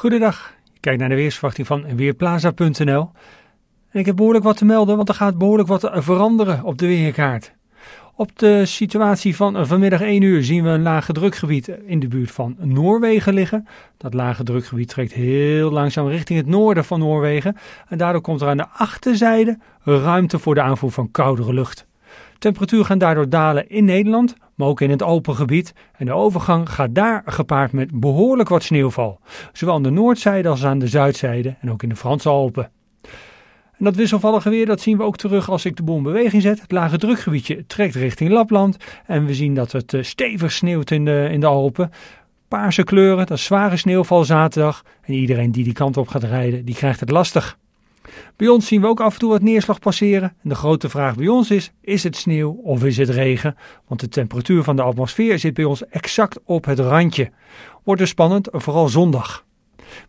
Goedendag, kijk naar de weersverwachting van Weerplaza.nl. ik heb behoorlijk wat te melden, want er gaat behoorlijk wat veranderen op de weerkaart. Op de situatie van vanmiddag 1 uur zien we een lage drukgebied in de buurt van Noorwegen liggen. Dat lage drukgebied trekt heel langzaam richting het noorden van Noorwegen. En daardoor komt er aan de achterzijde ruimte voor de aanvoer van koudere lucht. Temperatuur gaan daardoor dalen in Nederland, maar ook in het gebied. En de overgang gaat daar gepaard met behoorlijk wat sneeuwval. Zowel aan de noordzijde als aan de zuidzijde en ook in de Franse Alpen. En dat wisselvallige weer dat zien we ook terug als ik de boel in beweging zet. Het lage drukgebiedje trekt richting Lapland. En we zien dat het eh, stevig sneeuwt in de, in de Alpen. Paarse kleuren, dat is zware sneeuwval zaterdag. En iedereen die die kant op gaat rijden, die krijgt het lastig. Bij ons zien we ook af en toe wat neerslag passeren. En de grote vraag bij ons is: is het sneeuw of is het regen? Want de temperatuur van de atmosfeer zit bij ons exact op het randje. Wordt dus spannend, vooral zondag.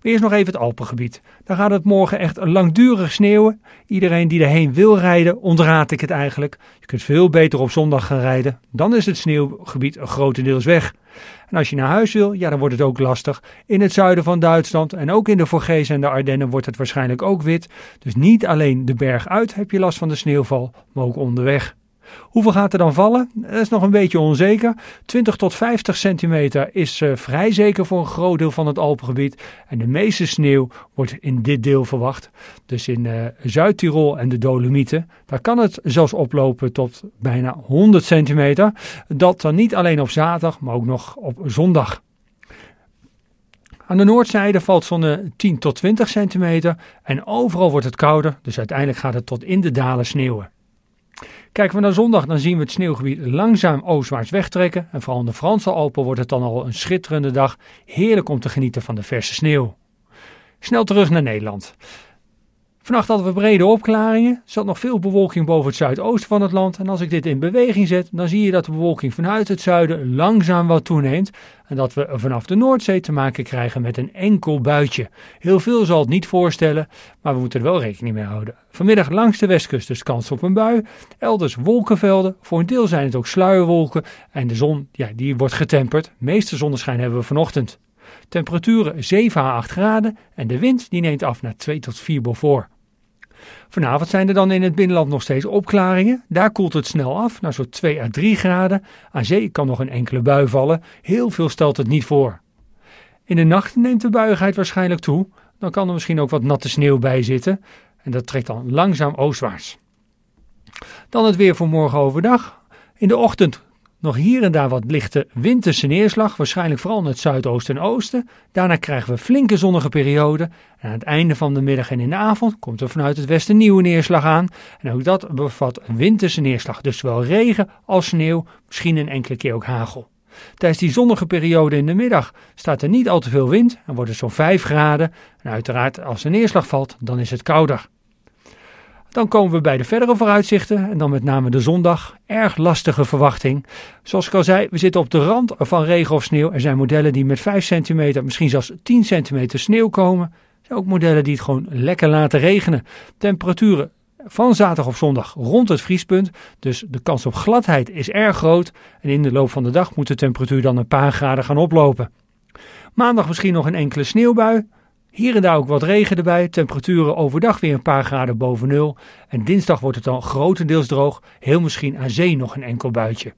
Maar eerst nog even het Alpengebied. Daar gaat het morgen echt langdurig sneeuwen. Iedereen die erheen wil rijden, ontraad ik het eigenlijk. Je kunt veel beter op zondag gaan rijden. Dan is het sneeuwgebied grotendeels weg. En als je naar huis wil, ja, dan wordt het ook lastig. In het zuiden van Duitsland en ook in de Vorgezen en de Ardennen wordt het waarschijnlijk ook wit. Dus niet alleen de berg uit heb je last van de sneeuwval, maar ook onderweg. Hoeveel gaat er dan vallen? Dat is nog een beetje onzeker. 20 tot 50 centimeter is eh, vrij zeker voor een groot deel van het Alpengebied. En de meeste sneeuw wordt in dit deel verwacht. Dus in eh, Zuid-Tirol en de Dolomieten. Daar kan het zelfs oplopen tot bijna 100 centimeter. Dat dan niet alleen op zaterdag, maar ook nog op zondag. Aan de noordzijde valt zo'n 10 tot 20 centimeter en overal wordt het kouder, dus uiteindelijk gaat het tot in de dalen sneeuwen. Kijken we naar zondag, dan zien we het sneeuwgebied langzaam oostwaarts wegtrekken. En vooral in de Franse Alpen wordt het dan al een schitterende dag. Heerlijk om te genieten van de verse sneeuw. Snel terug naar Nederland. Vannacht hadden we brede opklaringen, zat nog veel bewolking boven het zuidoosten van het land en als ik dit in beweging zet, dan zie je dat de bewolking vanuit het zuiden langzaam wat toeneemt en dat we vanaf de Noordzee te maken krijgen met een enkel buitje. Heel veel zal het niet voorstellen, maar we moeten er wel rekening mee houden. Vanmiddag langs de westkust dus kans op een bui, elders wolkenvelden, voor een deel zijn het ook sluierwolken en de zon, ja, die wordt getemperd. Meeste zonneschijn hebben we vanochtend. Temperaturen 7 à 8 graden en de wind die neemt af naar 2 tot 4 voor. Vanavond zijn er dan in het binnenland nog steeds opklaringen. Daar koelt het snel af naar zo'n 2 à 3 graden. Aan zee kan nog een enkele bui vallen. Heel veel stelt het niet voor. In de nacht neemt de buigheid waarschijnlijk toe. Dan kan er misschien ook wat natte sneeuw bij zitten. En dat trekt dan langzaam oostwaarts. Dan het weer voor morgen overdag. In de ochtend nog hier en daar wat lichte winterse neerslag, waarschijnlijk vooral in het zuidoosten en oosten. Daarna krijgen we flinke zonnige perioden. En aan het einde van de middag en in de avond komt er vanuit het westen nieuwe neerslag aan. En ook dat bevat winterse neerslag, dus zowel regen als sneeuw, misschien een enkele keer ook hagel. Tijdens die zonnige periode in de middag staat er niet al te veel wind en wordt het zo'n 5 graden. En uiteraard als de neerslag valt, dan is het kouder. Dan komen we bij de verdere vooruitzichten en dan met name de zondag. Erg lastige verwachting. Zoals ik al zei, we zitten op de rand van regen of sneeuw. Er zijn modellen die met 5 centimeter, misschien zelfs 10 centimeter sneeuw komen. Er zijn ook modellen die het gewoon lekker laten regenen. Temperaturen van zaterdag op zondag rond het vriespunt. Dus de kans op gladheid is erg groot. En in de loop van de dag moet de temperatuur dan een paar graden gaan oplopen. Maandag misschien nog een enkele sneeuwbui. Hier en daar ook wat regen erbij, temperaturen overdag weer een paar graden boven nul. En dinsdag wordt het dan grotendeels droog, heel misschien aan zee nog een enkel buitje.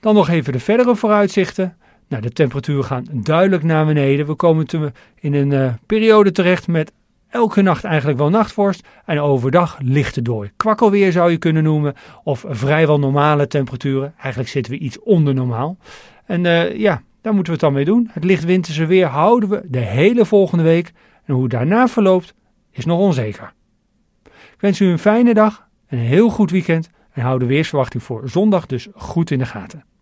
Dan nog even de verdere vooruitzichten. Nou, de temperaturen gaan duidelijk naar beneden. We komen te, in een eh, periode terecht met elke nacht eigenlijk wel nachtvorst en overdag lichte dooi. Kwakkelweer zou je kunnen noemen of vrijwel normale temperaturen. Eigenlijk zitten we iets onder normaal. En eh, ja, daar moeten we het dan mee doen. Het licht winterse weer houden we de hele volgende week. En hoe het daarna verloopt, is nog onzeker. Ik wens u een fijne dag, een heel goed weekend en hou de weersverwachting voor zondag dus goed in de gaten.